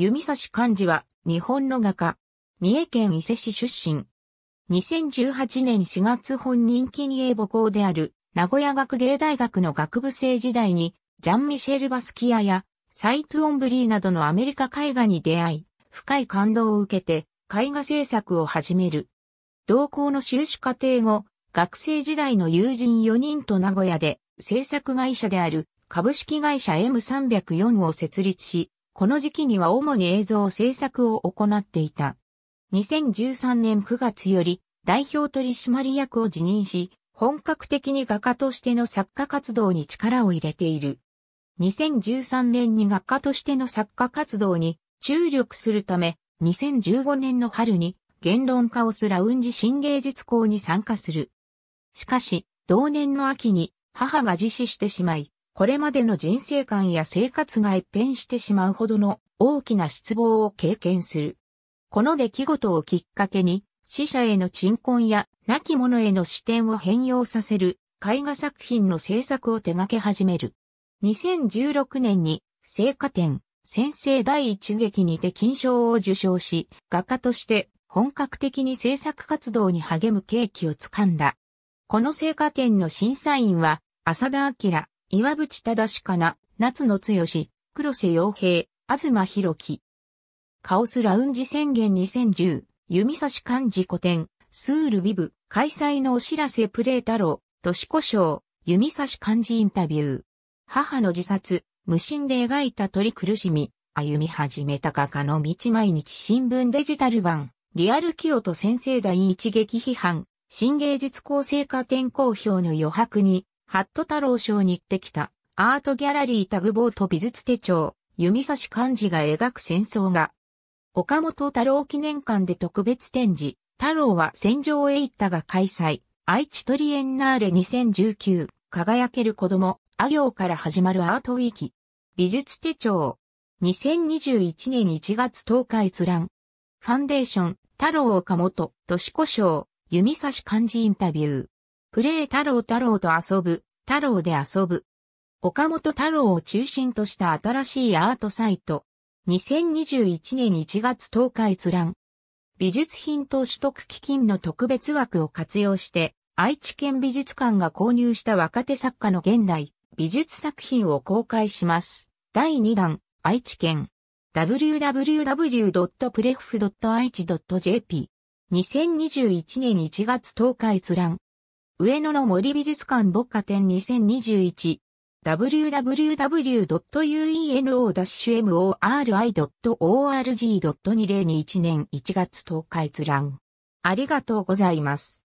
弓差し漢字は日本の画家。三重県伊勢市出身。2018年4月本人気に英母校である名古屋学芸大学の学部生時代にジャン・ミシェル・バスキアやサイトオンブリーなどのアメリカ絵画に出会い、深い感動を受けて絵画制作を始める。同校の修士課程後、学生時代の友人4人と名古屋で制作会社である株式会社 M304 を設立し、この時期には主に映像制作を行っていた。2013年9月より代表取締役を辞任し、本格的に画家としての作家活動に力を入れている。2013年に画家としての作家活動に注力するため、2015年の春に言論家オスラウンジ新芸術校に参加する。しかし、同年の秋に母が自死してしまい、これまでの人生観や生活が一変してしまうほどの大きな失望を経験する。この出来事をきっかけに、死者への鎮魂や亡き者への視点を変容させる絵画作品の制作を手掛け始める。2016年に、聖火展、先生第一劇にて金賞を受賞し、画家として本格的に制作活動に励む契機をつかんだ。この聖火展の審査員は、浅田明、岩渕正かな、夏野剛、黒瀬洋平、東博樹。カオスラウンジ宣言2010、弓差し漢字古典、スールビブ、開催のお知らせプレイ太郎、年故障、弓差し漢字インタビュー。母の自殺、無心で描いた鳥苦しみ、歩み始めた画家の道毎日新聞デジタル版、リアル清と先生第一撃批判、新芸術構成家展公表の余白に、ハット太郎賞に行ってきた、アートギャラリータグボート美術手帳、弓差し漢字が描く戦争が、岡本太郎記念館で特別展示、太郎は戦場へ行ったが開催、愛知トリエンナーレ2019、輝ける子供、あ行から始まるアートウィーキ。美術手帳。2021年1月10日閲覧。ファンデーション、太郎岡本、都市賞、弓差し漢字インタビュー。プレイ太郎太郎と遊ぶ、太郎で遊ぶ。岡本太郎を中心とした新しいアートサイト。2021年1月10日閲覧。美術品等取得基金の特別枠を活用して、愛知県美術館が購入した若手作家の現代、美術作品を公開します。第2弾、愛知県。www.pref.aichi.jp2021 年1月10日閲覧。上野の森美術館牧歌展2021 www.ueno-mori.org.2021 年1月10日閲覧。ありがとうございます。